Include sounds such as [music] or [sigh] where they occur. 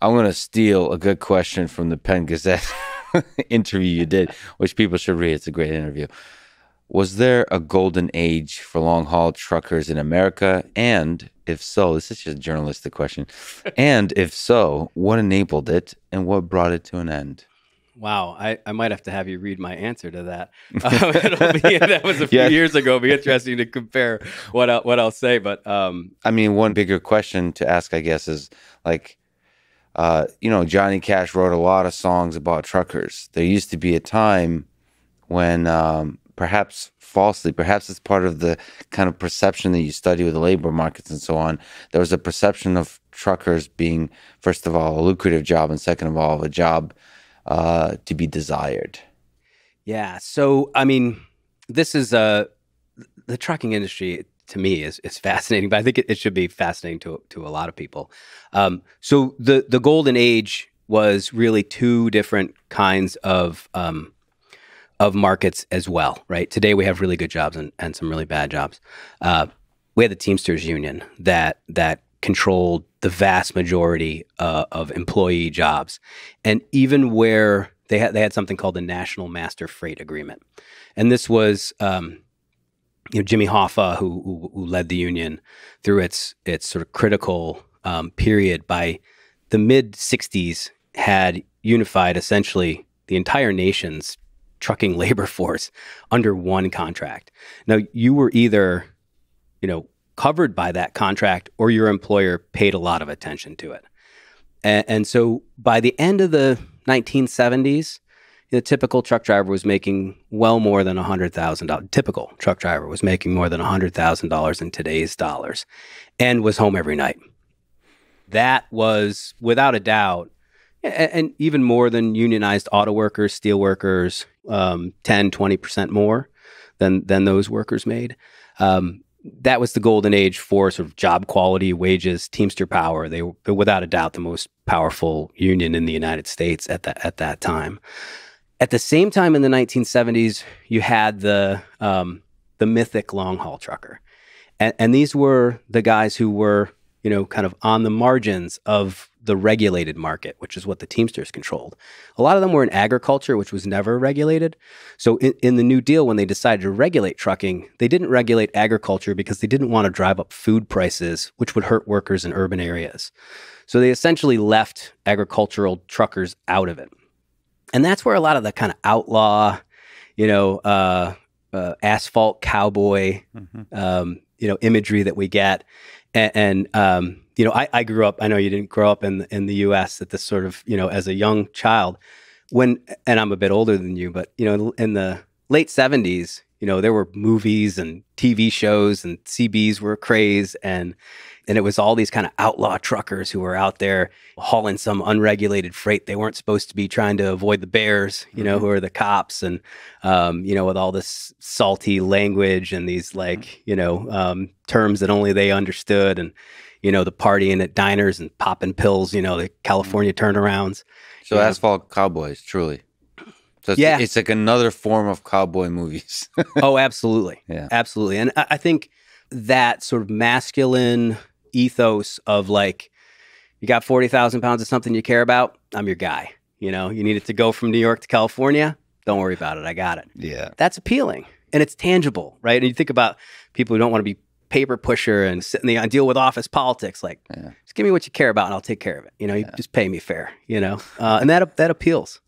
I'm going to steal a good question from the Penn Gazette [laughs] interview you did, which people should read. It's a great interview. Was there a golden age for long haul truckers in America? And if so, this is just a journalistic question. [laughs] and if so, what enabled it and what brought it to an end? Wow, I, I might have to have you read my answer to that. Uh, [laughs] be, that was a few years ago. It'll be interesting to compare what I'll, what I'll say. But um, I mean, one bigger question to ask, I guess, is like, uh, you know, Johnny Cash wrote a lot of songs about truckers. There used to be a time when, um, perhaps falsely, perhaps it's part of the kind of perception that you study with the labor markets and so on. There was a perception of truckers being, first of all, a lucrative job, and second of all, a job uh, to be desired. Yeah. So, I mean, this is a uh, the trucking industry to me is is fascinating. But I think it, it should be fascinating to to a lot of people. Um, so the the golden age was really two different kinds of um, of markets as well, right? Today we have really good jobs and, and some really bad jobs. Uh, we had the Teamsters Union that that controlled the vast majority uh, of employee jobs, and even where they had they had something called the National Master Freight Agreement, and this was um, you know, Jimmy Hoffa, who, who, who led the union through its its sort of critical um, period by the mid '60s, had unified essentially the entire nation's trucking [laughs] labor force under one contract. Now, you were either, you know, covered by that contract, or your employer paid a lot of attention to it. And, and so, by the end of the 1970s, the typical truck driver was making well more than $100,000. Typical truck driver was making more than $100,000 in today's dollars and was home every night. That was without a doubt, and, and even more than unionized auto workers, steel workers, um, 10, 20% more than, than those workers made. Um, that was the golden age for sort of job quality, wages, Teamster power. They were without a doubt the most powerful union in the United States at that at that time. At the same time in the 1970s, you had the um, the mythic long haul trucker, and, and these were the guys who were you know kind of on the margins of the regulated market, which is what the Teamsters controlled. A lot of them were in agriculture, which was never regulated. So in, in, the New Deal, when they decided to regulate trucking, they didn't regulate agriculture because they didn't want to drive up food prices, which would hurt workers in urban areas. So they essentially left agricultural truckers out of it and that's where a lot of the kind of outlaw, you know, uh, uh, asphalt cowboy, mm-hmm. um, you know, imagery that we get. And, and um, you know, I, I, grew up. I know you didn't grow up in in the U.S. at this sort of, you know, as a young child, when and I'm a bit older than you, but you know, in the late '70s, you know, there were movies and TV shows and CBs were a craze, and and it was all these kind of outlaw truckers who were out there hauling some unregulated freight. They weren't supposed to be trying to avoid the bears, you mm-hmm. know, who are the cops. And, um, you know, with all this salty language and these like, mm-hmm. you know, um, terms that only they understood. And, you know, the partying at diners and popping pills, you know, the mm-hmm. California turnarounds. So asphalt cowboys, truly. So it's, yeah. it's like another form of cowboy movies. oh, [laughs] absolutely. Yeah. Absolutely. And I, I think that sort of masculine ethos of like, you got 40,000 pounds of something you care about, I'm your guy. You know, you need it to go from New York to California, don't worry about it. I got it. Yeah. That's appealing and it's tangible, right? And you think about people who don't want to be paper pusher and sit in the deal with office politics. Like, yeah. just give me what you care about, and I'll take care of it. You know, you just pay me fair. You know, uh, and that that appeals.